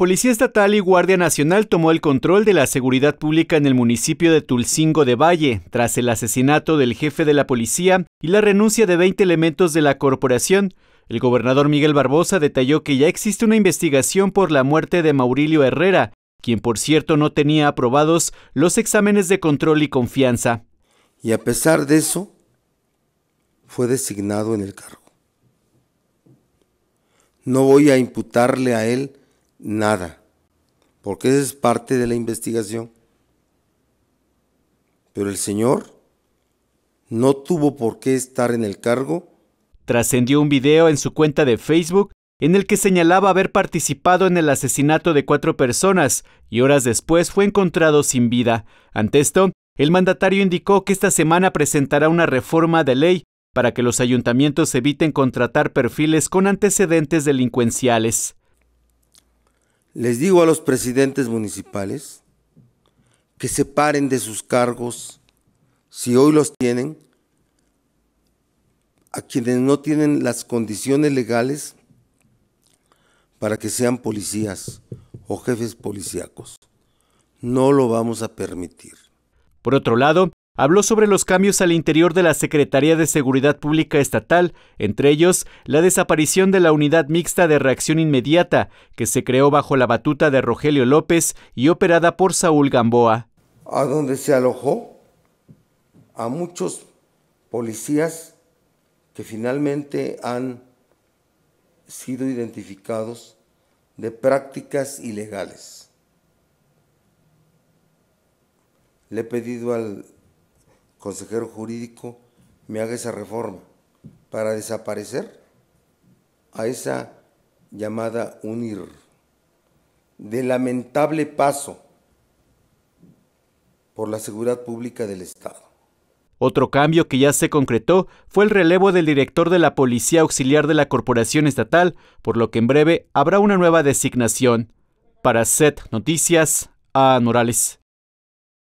Policía Estatal y Guardia Nacional tomó el control de la seguridad pública en el municipio de Tulcingo de Valle tras el asesinato del jefe de la policía y la renuncia de 20 elementos de la corporación. El gobernador Miguel Barbosa detalló que ya existe una investigación por la muerte de Maurilio Herrera, quien por cierto no tenía aprobados los exámenes de control y confianza. Y a pesar de eso, fue designado en el cargo. No voy a imputarle a él nada, porque es parte de la investigación. Pero el señor no tuvo por qué estar en el cargo. Trascendió un video en su cuenta de Facebook en el que señalaba haber participado en el asesinato de cuatro personas y horas después fue encontrado sin vida. Ante esto, el mandatario indicó que esta semana presentará una reforma de ley para que los ayuntamientos eviten contratar perfiles con antecedentes delincuenciales. Les digo a los presidentes municipales que se paren de sus cargos, si hoy los tienen, a quienes no tienen las condiciones legales para que sean policías o jefes policíacos. No lo vamos a permitir. Por otro lado, Habló sobre los cambios al interior de la Secretaría de Seguridad Pública Estatal, entre ellos la desaparición de la Unidad Mixta de Reacción Inmediata, que se creó bajo la batuta de Rogelio López y operada por Saúl Gamboa. A donde se alojó a muchos policías que finalmente han sido identificados de prácticas ilegales. Le he pedido al consejero jurídico, me haga esa reforma para desaparecer a esa llamada UNIR de lamentable paso por la seguridad pública del Estado. Otro cambio que ya se concretó fue el relevo del director de la Policía Auxiliar de la Corporación Estatal, por lo que en breve habrá una nueva designación. Para SET Noticias, a Morales.